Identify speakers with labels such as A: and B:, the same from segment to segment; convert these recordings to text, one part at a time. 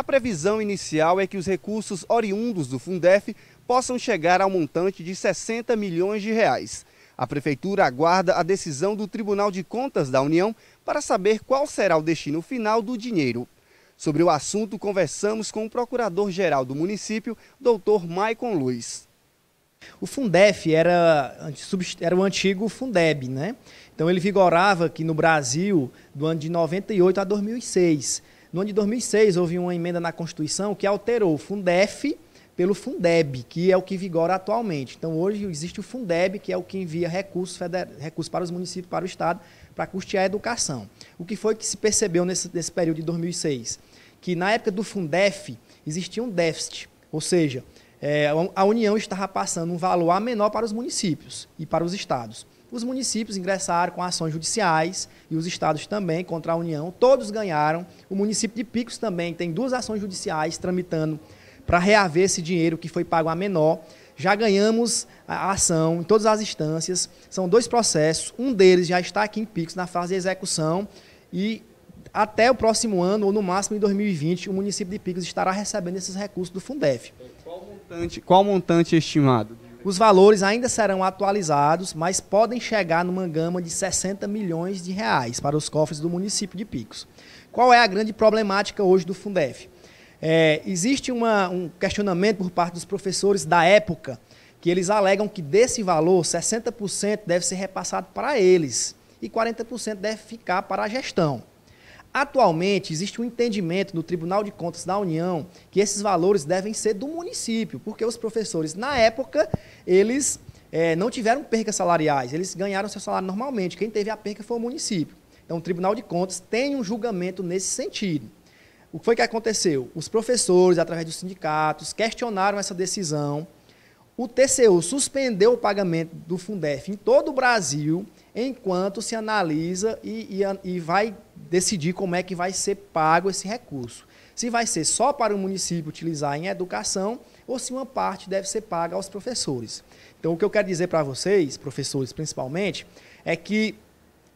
A: A previsão inicial é que os recursos oriundos do Fundef possam chegar ao montante de 60 milhões de reais. A Prefeitura aguarda a decisão do Tribunal de Contas da União para saber qual será o destino final do dinheiro. Sobre o assunto, conversamos com o procurador-geral do município, doutor Maicon Luiz. O Fundef era, era o antigo Fundeb, né? Então ele vigorava aqui no Brasil do ano de 98 a 2006. No ano de 2006, houve uma emenda na Constituição que alterou o Fundef pelo Fundeb, que é o que vigora atualmente. Então, hoje existe o Fundeb, que é o que envia recursos, recursos para os municípios, para o Estado, para custear a educação. O que foi que se percebeu nesse, nesse período de 2006? Que na época do Fundef existia um déficit, ou seja, é, a União estava passando um valor a menor para os municípios e para os estados. Os municípios ingressaram com ações judiciais e os estados também contra a União. Todos ganharam. O município de Picos também tem duas ações judiciais tramitando para reaver esse dinheiro que foi pago a menor. Já ganhamos a ação em todas as instâncias. São dois processos. Um deles já está aqui em Picos na fase de execução e até o próximo ano, ou no máximo em 2020, o município de Picos estará recebendo esses recursos do Fundef. Qual montante, qual montante é estimado? Os valores ainda serão atualizados, mas podem chegar numa gama de 60 milhões de reais para os cofres do município de Picos. Qual é a grande problemática hoje do Fundef? É, existe uma, um questionamento por parte dos professores da época que eles alegam que desse valor, 60% deve ser repassado para eles e 40% deve ficar para a gestão. Atualmente, existe um entendimento do Tribunal de Contas da União que esses valores devem ser do município, porque os professores, na época, eles é, não tiveram percas salariais, eles ganharam seu salário normalmente. Quem teve a perca foi o município. Então, o Tribunal de Contas tem um julgamento nesse sentido. O que foi que aconteceu? Os professores, através dos sindicatos, questionaram essa decisão. O TCU suspendeu o pagamento do Fundef em todo o Brasil, enquanto se analisa e, e, e vai decidir como é que vai ser pago esse recurso. Se vai ser só para o município utilizar em educação ou se uma parte deve ser paga aos professores. Então, o que eu quero dizer para vocês, professores principalmente, é que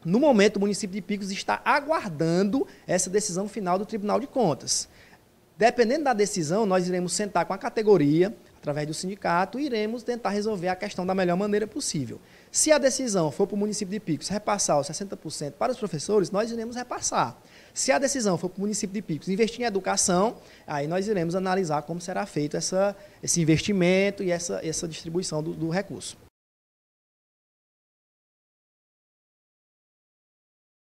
A: no momento o município de Picos está aguardando essa decisão final do Tribunal de Contas. Dependendo da decisão, nós iremos sentar com a categoria, através do sindicato, iremos tentar resolver a questão da melhor maneira possível. Se a decisão for para o município de Picos repassar os 60% para os professores, nós iremos repassar. Se a decisão for para o município de Picos investir em educação, aí nós iremos analisar como será feito essa, esse investimento e essa, essa distribuição do, do recurso.